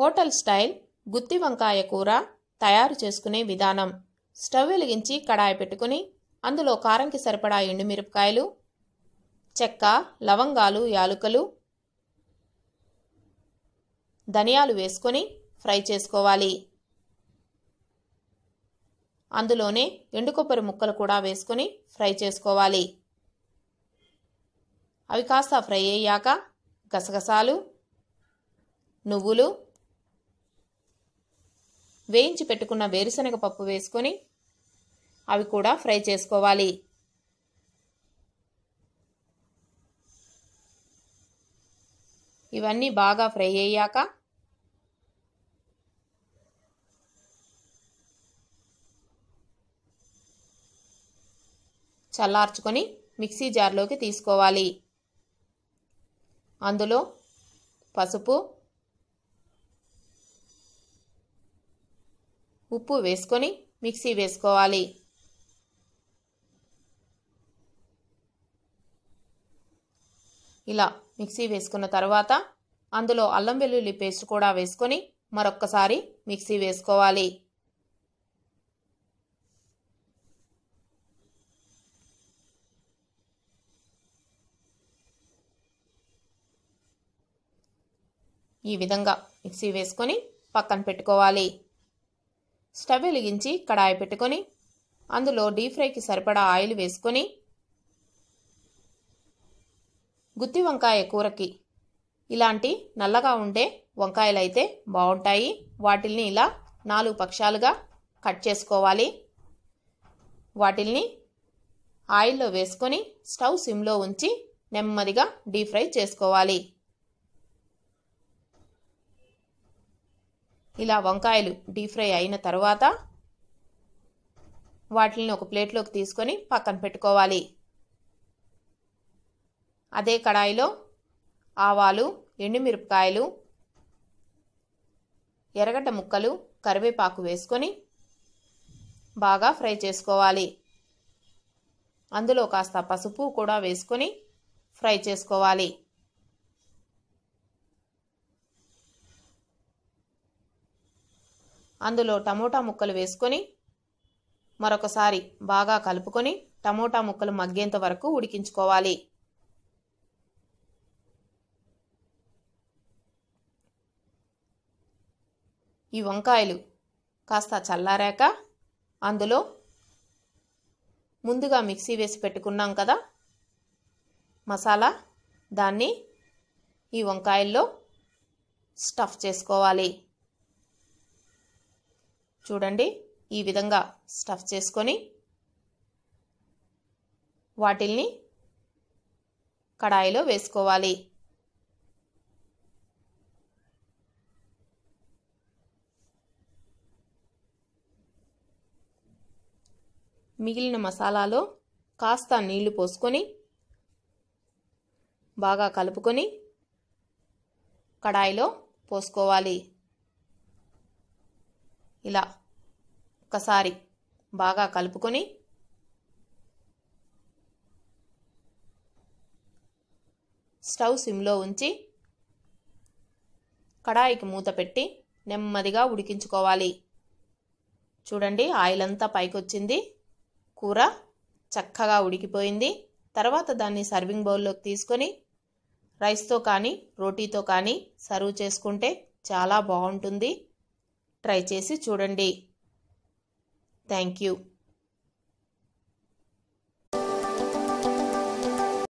Hotel style గుత్తి వంకాయ కూర తయారు చేసుకునే విధానం స్టవ్ వెలిగించి కడాయి పెట్టుకుని అందులో కారంకి సరిపడా ఎండుమిరపకాయలు చెక్క లవంగాలు యాలుకలు ధనియాలు వేసుకొని ఫ్రై చేసుకోవాలి అందులోనే ఎండు కొబ్బరి ముక్కలు కూడా వేసుకొని ఫ్రై చేసుకోవాలి అవి కాస్త ఫ్రై అయ్యాక గసగసాలు నువ్వులు వేయించి పెట్టుకున్న వేరుశనగ పప్పు వేసుకొని అవి కూడా ఫ్రై చేసుకోవాలి ఇవన్నీ బాగా ఫ్రై అయ్యాక చల్లార్చుకొని మిక్సీ జార్లోకి తీసుకోవాలి అందులో పసుపు ఉప్పు వేసుకొని మిక్సీ వేసుకోవాలి ఇలా మిక్సీ వేసుకున్న తర్వాత అందులో అల్లం వెల్లుల్లి పేస్ట్ కూడా వేసుకొని మరొక్కసారి మిక్సీ వేసుకోవాలి ఈ విధంగా మిక్సీ వేసుకొని పక్కన పెట్టుకోవాలి స్టవ్ వెలిగించి కడాయి పెట్టుకొని అందులో డీప్ ఫ్రైకి సరిపడా ఆయిల్ వేసుకొని గుత్తి వంకాయ కూరకి ఇలాంటి నల్లగా ఉండే వంకాయలు అయితే బాగుంటాయి వాటిల్ని ఇలా నాలుగు పక్షాలుగా కట్ చేసుకోవాలి వాటిల్ని ఆయిల్లో వేసుకొని స్టవ్ సిమ్లో ఉంచి నెమ్మదిగా డీప్ ఫ్రై చేసుకోవాలి ఇలా వంకాయలు డీప్ ఫ్రై అయిన తర్వాత వాటిని ఒక ప్లేట్లోకి తీసుకొని పక్కన పెట్టుకోవాలి అదే కడాయిలో ఆవాలు ఎండుమిరపకాయలు ఎర్రగడ్డ ముక్కలు కరివేపాకు వేసుకొని బాగా ఫ్రై చేసుకోవాలి అందులో కాస్త పసుపు కూడా వేసుకొని ఫ్రై చేసుకోవాలి అందులో టమోటా ముక్కలు వేసుకొని మరొకసారి బాగా కలుపుకొని టమోటా ముక్కలు మగ్గేంత వరకు ఉడికించుకోవాలి ఈ వంకాయలు కాస్త చల్లారాక అందులో ముందుగా మిక్సీ వేసి పెట్టుకున్నాం కదా మసాలా దాన్ని ఈ వంకాయల్లో స్టఫ్ చేసుకోవాలి చూడండి ఈ విధంగా స్టఫ్ చేసుకొని వాటిల్ని కడాయిలో వేసుకోవాలి మిగిలిన మసాలాలో కాస్త నీళ్లు పోసుకొని బాగా కలుపుకొని కడాయిలో పోసుకోవాలి ఇలా ఒక్కసారి బాగా కలుపుకొని స్టవ్ సిమ్లో ఉంచి కడాయికి మూత పెట్టి నెమ్మదిగా ఉడికించుకోవాలి చూడండి ఆయిల్ అంతా పైకొచ్చింది కూర చక్కగా ఉడికిపోయింది తర్వాత దాన్ని సర్వింగ్ బౌల్లోకి తీసుకొని రైస్తో కానీ రోటీతో కానీ సర్వ్ చేసుకుంటే చాలా బాగుంటుంది ట్రై చేసి చూడండి Thank you.